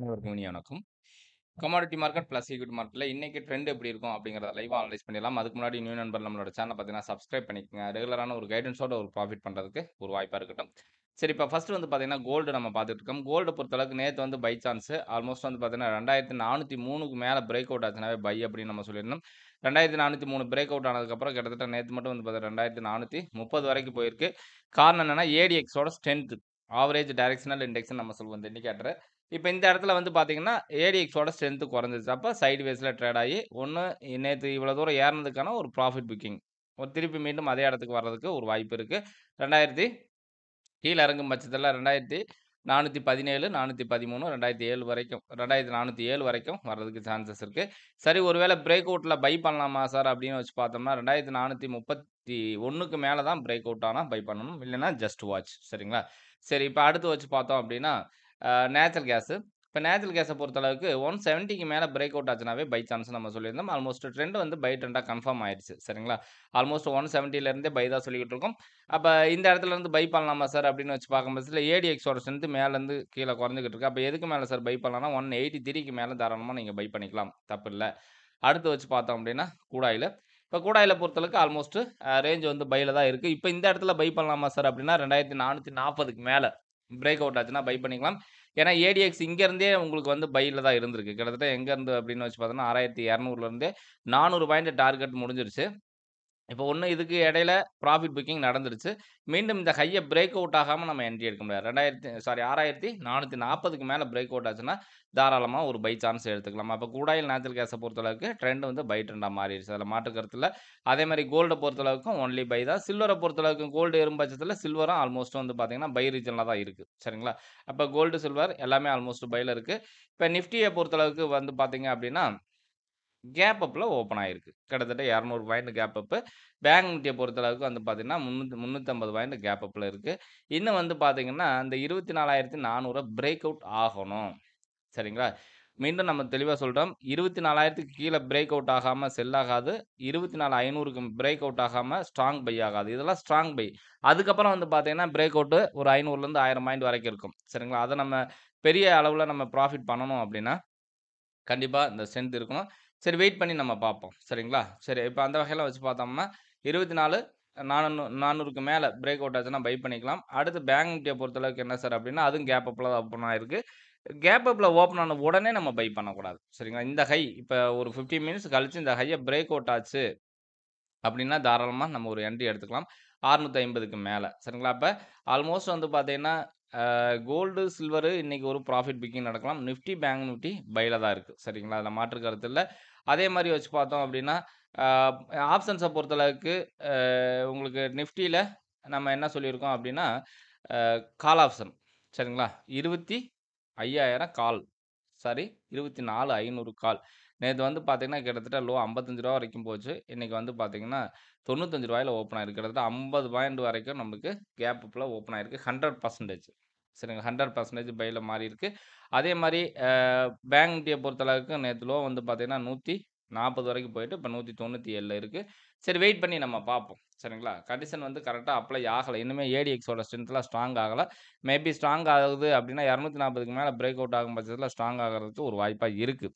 அனைவருக்கும் இனி வணக்கம் கமாடிட்டி மார்க்கெட் பிளஸ் ஈக்விட்டி மார்க்கெட்டில் இன்றைக்கி ட்ரெண்ட் எப்படி இருக்கும் அப்படிங்கிறத லைவாக அனலைஸ் பண்ணிடலாம் அதுக்கு முன்னாடி நியூ நண்பர் நம்மளோட சேனல் பார்த்தீங்கன்னா சப்ஸ்கிரைப் பண்ணிக்கோங்க ரெகுலரான ஒரு கைடன்ஸோட ஒரு ப்ராஃபிட் பண்ணுறதுக்கு ஒரு வாய்ப்பாக இருக்கட்டும் சரி இப்போ ஃபஸ்ட்டு வந்து பார்த்தீங்கன்னா கோல்டு நம்ம பார்த்துட்டு இருக்கோம் கோல்டு பொறுத்தளவுக்கு நேற்று வந்து பை சான்ஸ் ஆல்மோஸ்ட் வந்து பார்த்தீங்கன்னா ரெண்டாயிரத்தி நானூற்றி மூணுக்கு மேலே பிரேக் அவுட் ஆச்சுனாவே பை அப்படின்னு நம்ம சொல்லியிருந்தோம் ரெண்டாயிரத்தி நானூற்றி மூணு பிரேக் அவுட் ஆனதுக்கப்புறம் கிட்டத்தட்ட நேற்று மட்டும் வந்து பார்த்தீங்கன்னா ரெண்டாயிரத்தி நானூற்றி முப்பது வரைக்கும் போயிருக்கு காரணம் என்னென்னா ஏடிஎக்ஸோட ஸ்ட்ரென்த்து ஆவரேஜ் டைரக்ஷனல் இண்டெக்ஸ்ன்னு நம்ம சொல்லுவோம் இந்த இண்டிகேட்டர் இப்போ இந்த இடத்துல வந்து பார்த்தீங்கன்னா ஏடிஎக்ஸோட ஸ்ட்ரென்த்து குறைஞ்சிச்சு அப்போ சைடு வேஸில் ட்ரேட் ஆகி ஒன்று நேற்று இவ்வளோ தூரம் ஏறினதுக்கான ஒரு ப்ராஃபிட் புக்கிங் ஒரு திருப்பி மீண்டும் அதே இடத்துக்கு வர்றதுக்கு ஒரு வாய்ப்பு இருக்குது ரெண்டாயிரத்தி கீழே இறங்கும் பட்சத்தில் ரெண்டாயிரத்தி நானூற்றி பதினேழு நானூற்றி பதிமூணு ரெண்டாயிரத்தி ஏழு வரைக்கும் ரெண்டாயிரத்தி நானூற்றி ஏழு வரைக்கும் வர்றதுக்கு சான்சஸ் இருக்குது சரி ஒருவேளை பிரேக் அவுட்டில் பை பண்ணலாமா சார் அப்படின்னு வச்சு பார்த்தோம்னா ரெண்டாயிரத்தி நானூற்றி முப்பத்தி ஒன்றுக்கு மேலே தான் பிரேக் அவுட் ஆனால் பை பண்ணணும் இல்லைன்னா ஜஸ்ட் வாட்ச் சரிங்களா சரி இப்போ அடுத்து வச்சு பார்த்தோம் அப்படின்னா நேச்சுரல் கேஸு இப்போ நேச்சுரல் கேஸை பொறுத்தளவுக்கு ஒன் செவன்ட்டிக்கு மேலே பிரேக் அவுட் ஆச்சுனாவே பை சான்ஸ் நம்ம சொல்லியிருந்தோம் ஆல்மோஸ்ட் ட்ரெண்ட் வந்து பை ட்ரெண்டாக கன்ஃபார்ம் ஆயிடுச்சு சரிங்களா ஆல்மோஸ்ட் ஒன் செவன்ட்டிலேருந்தே பை தான் சொல்லிக்கிட்டு இருக்கோம் அப்போ இந்த இடத்துல இருந்து பை பண்ணலாமா சார் அப்படின்னு வச்சு பார்க்கும்போது ஏடிஎக்ஸோட ஸ்ட்ரென்த்து மேலேருந்து கீழே குறைஞ்சிக்கிட்டு இருக்கு அப்போ எதுக்கு மேலே சார் பை பண்ணலாம் ஒன் எயிட்டி த்ரீக்கு மேலே தாராளமாக நீங்கள் பை பண்ணிக்கலாம் தப்பு இல்லை அடுத்து வச்சு பார்த்தோம் அப்படின்னா கூடாயில் இப்போ கூடாயில் பொறுத்தளவுக்கு ஆல்மோஸ்ட் ரேஞ்ச் வந்து பையில் தான் இருக்குது இப்போ இந்த இடத்துல பை பண்ணலாமா சார் அப்படின்னா ரெண்டாயிரத்தி நானூற்றி நாற்பதுக்கு மேலே பிரேக் அவுட் ஆச்சுன்னா பை பண்ணிக்கலாம் ஏன்னா ஏடிஎக்ஸ் இங்கேருந்தே உங்களுக்கு வந்து பையில் தான் இருந்திருக்கு கிட்டத்தட்ட எங்கேருந்து அப்படின்னு வச்சு பார்த்தோன்னா ஆறாயிரத்தி இரநூறுலேருந்தே நானூறு பாயிண்ட் டார்கெட் முடிஞ்சிருச்சு இப்போ ஒன்று இதுக்கு இடையில ப்ராஃபிட் புக்கிங் நடந்துருச்சு மீண்டும் இந்த ஹையை பிரேக் அவுட் ஆகாமல் நம்ம என்ட்ரி எடுக்க முடியாது ரெண்டாயிரத்தி சாரி ஆறாயிரத்தி நானூற்றி நாற்பதுக்கு மேலே பிரேக் அவுட் ஆச்சுன்னா தாராளமாக ஒரு பை சான்ஸ் எடுத்துக்கலாம் அப்போ கூடாயில் நேச்சுரல் கேஸை பொறுத்தளவுக்கு ட்ரெண்ட் வந்து பை ட்ரெண்டாக மாறிடுச்சு அதில் மாற்றுக்கிறதுல அதே மாதிரி கோல்டை பொறுத்தளவுக்கும் ஒன்லி பை தான் சில்வரை பொறுத்தளவுக்கு கோல்டு எறும்பட்சத்தில் சில்வரும் ஆல்மோஸ்ட் வந்து பார்த்திங்கன்னா பை ரீஜனில் தான் இருக்குது சரிங்களா அப்போ கோல்டு சில்வர் எல்லாமே ஆல்மோஸ்ட் பையில் இருக்குது இப்போ நிஃப்டியை பொறுத்தளவுக்கு வந்து பார்த்திங்க அப்படின்னா கேப் அப்பில் ஓப்பன் ஆகிருக்கு கிட்டத்தட்ட இரநூறு பாயிண்ட் கேப் அப்பு பேங்க் நிஃப்டியை பொறுத்தளவுக்கு வந்து பார்த்திங்கன்னா முந்நூற்றி முந்நூற்றம்பது பாயிண்ட் கேப் அப்பில் இருக்குது இன்னும் வந்து பார்த்திங்கன்னா இந்த இருபத்தி நாலாயிரத்தி நானூறை பிரேக் அவுட் ஆகணும் சரிங்களா மீண்டும் நம்ம தெளிவாக சொல்கிறோம் இருபத்தி நாலாயிரத்துக்கு கீழே பிரேக் அவுட் ஆகாமல் செல் ஆகாது இருபத்தி நாலு ஐநூறுக்கு பிரேக் அவுட் ஆகாமல் ஸ்ட்ராங் பை ஆகாது இதெல்லாம் ஸ்ட்ராங் பை அதுக்கப்புறம் வந்து பார்த்தீங்கன்னா பிரேக் அவுட்டு ஒரு ஐநூறுலேருந்து ஆயிரம் பாயிண்ட் வரைக்கும் இருக்கும் சரிங்களா அதை நம்ம பெரிய அளவில் நம்ம ப்ராஃபிட் பண்ணணும் அப்படின்னா கண்டிப்பாக இந்த ஸ்ட்ரென்த் இருக்கணும் சரி வெயிட் பண்ணி நம்ம பார்ப்போம் சரிங்களா சரி இப்போ அந்த வகையில் வச்சு பார்த்தோம்னா இருபத்தி நாலு நானூறு நானூறுக்கு மேலே பிரேக் அவுட் ஆச்சுன்னா பை பண்ணிக்கலாம் அடுத்து பேங்க் நிஃப்டியை பொறுத்தளவுக்கு என்ன சார் அப்படின்னா அதுவும் கேப் அப்பில் தான் ஓப்பன் ஆயிருக்கு கேப் அப்பில் ஓப்பன் ஆன உடனே நம்ம பை பண்ணக்கூடாது சரிங்களா இந்த ஹை இப்போ ஒரு ஃபிஃப்டின் மினிட்ஸ் கழித்து இந்த ஹையை பிரேக் அவுட் ஆச்சு அப்படின்னா தாராளமாக நம்ம ஒரு என்ட்ரி எடுத்துக்கலாம் அறுநூத்தி ஐம்பதுக்கு மேலே சரிங்களா அப்போ ஆல்மோஸ்ட் வந்து பார்த்தீங்கன்னா கோல்டு சில்வரு இன்றைக்கி ஒரு ப்ராஃபிட் பிக்கிங் நடக்கலாம் நிஃப்டி பேங்க் நிஃப்டி பையில் தான் இருக்குது சரிங்களா அதில் மாற்று கருத்து இல்லை அதே மாதிரி வச்சு பார்த்தோம் அப்படின்னா ஆப்ஷன்ஸை பொறுத்தளவுக்கு உங்களுக்கு நிஃப்டியில் நம்ம என்ன சொல்லியிருக்கோம் அப்படின்னா கால் ஆப்ஷன் சரிங்களா இருபத்தி ஐயாயிரம் கால் சாரி இருபத்தி நாலு ஐநூறு கால் நேற்று வந்து பார்த்தீங்கன்னா கிட்டத்தட்ட லோ ஐம்பத்தஞ்சு ரூபா வரைக்கும் போச்சு இன்றைக்கி வந்து பார்த்தீங்கன்னா தொண்ணூத்தஞ்சு ரூபாயில் ஓப்பன் ஆயிருக்கு கிட்டத்தட்ட ஐம்பது பாயிண்ட் வரைக்கும் நமக்கு கேப் ஃபுல்லாக ஓப்பன் ஆயிருக்கு ஹண்ட்ரட் பர்சன்டேஜ் சரிங்க ஹண்ட்ரட் பர்சன்டேஜ் பையில் மாறி இருக்குது அதே மாதிரி பேங்க் நிஃப்டியை பொறுத்தளவுக்கு நேற்று லோ வந்து பார்த்தீங்கன்னா நூற்றி நாற்பது வரைக்கும் போயிட்டு இப்போ நூற்றி தொண்ணூற்றி ஏழில் இருக்குது சரி வெயிட் பண்ணி நம்ம பார்ப்போம் சரிங்களா கண்டிஷன் வந்து கரெக்டாக அப்ளை ஆகலை இன்னுமே ஏடிஎக்ஸோட ஸ்ட்ரென்த்லாம் ஸ்ட்ராங் ஆகலை மேபி ஸ்ட்ராங் ஆகுது அப்படின்னா இரநூத்தி நாற்பதுக்கு மேலே பிரேக் அவுட் ஆகும் பட்சத்தில் ஸ்ட்ராங் ஆகிறதுக்கு ஒரு வாய்ப்பாக இருக்குது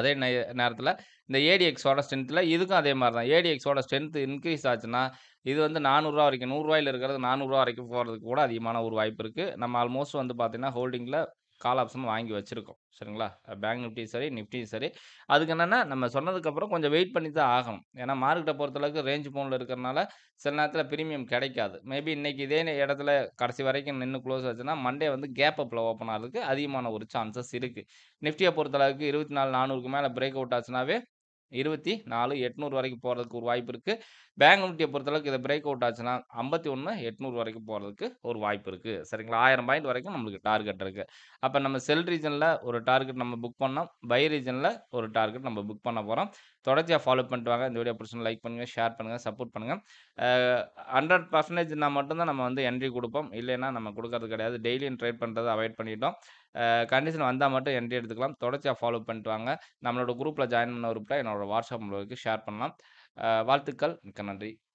அதே நே நேரத்தில் இந்த ஏடிஎக்ஸோட ஸ்ட்ரென்த்தில் இதுக்கும் அதே மாதிரி தான் ஏடிஎக்ஸோட ஸ்ட்ரென்த் இன்க்ரீஸ் ஆச்சுன்னா இது வந்து நானூறுரூவா வரைக்கும் நூறுரூவாயில் இருக்கிறது நானூறுரூவா வரைக்கும் போகிறதுக்கு கூட அதிகமான ஒரு வாய்ப்பு இருக்குது நம்ம ஆல்மோஸ்ட் வந்து பார்த்திங்கன்னா ஹோல்டிங்கில் கால் ஆப்ஷன் வாங்கி வச்சுருக்கோம் சரிங்களா பேங்க் நிஃப்டியும் சரி நிஃப்டியும் சரி அதுக்கு என்னென்னா நம்ம சொன்னதுக்கப்புறம் கொஞ்சம் வெயிட் பண்ணி தான் ஆகணும் ஏன்னா மார்க்கெட்டை பொறுத்தளவுக்கு ரேஞ்ச் போனில் இருக்கிறனால சில நேரத்தில் ப்ரீமியம் கிடைக்காது மேபி இன்றைக்கி இதே இடத்துல கடைசி வரைக்கும் நின்று க்ளோஸ் ஆச்சுன்னா மண்டே வந்து கேப் அப்பில் ஓப்பன் ஆகிறதுக்கு அதிகமான ஒரு சான்சஸ் இருக்குது நிஃப்டியை பொறுத்தளவுக்கு இருபத்தி நாலு நானூறுக்கு மேலே பிரேக் அவுட் ஆச்சுனாவே இருபத்தி நாலு எட்நூறு வரைக்கும் போகிறதுக்கு ஒரு வாய்ப்பு இருக்குது பேங்க் நிஃப்டியை பொறுத்தளவுக்கு இதை பிரேக் அவுட் ஆச்சுன்னா ஐம்பத்தி ஒன்று எட்நூறு வரைக்கும் போகிறதுக்கு ஒரு வாய்ப்பு இருக்குது சரிங்களா ஆயிரம் பாயிண்ட் வரைக்கும் நம்மளுக்கு டார்கெட் இருக்குது அப்போ நம்ம செல் ரீஜனில் ஒரு டார்கெட் நம்ம புக் பண்ணோம் பை ரீஜனில் ஒரு டார்கெட் நம்ம புக் பண்ண போகிறோம் தொடர்ச்சியாக ஃபாலோ பண்ணிட்டு வாங்க இந்த வீடியோ பிடிச்சி லைக் பண்ணுங்கள் ஷேர் பண்ணுங்கள் சப்போர்ட் பண்ணுங்கள் ஹண்ட்ரட் பர்சன்டேஜ்னா மட்டும்தான் நம்ம வந்து என்ட்ரி கொடுப்போம் இல்லைன்னா நம்ம கொடுக்கறது கிடையாது டெய்லியும் ட்ரேட் பண்ணுறதை அவாய்ட் பண்ணிட்டோம் கண்டிஷன் வந்தால் மட்டும் என்ட்ரி எடுத்துக்கலாம் தொடர்ச்சியாக ஃபாலோ பண்ணிட்டு வாங்க நம்மளோட குரூப்பில் ஜாயின் பண்ண குரூப்பில் என்னோட வாட்ஸ்அப் உங்களுக்கு ஷேர் பண்ணலாம் வாழ்த்துக்கள் மிக்க நன்றி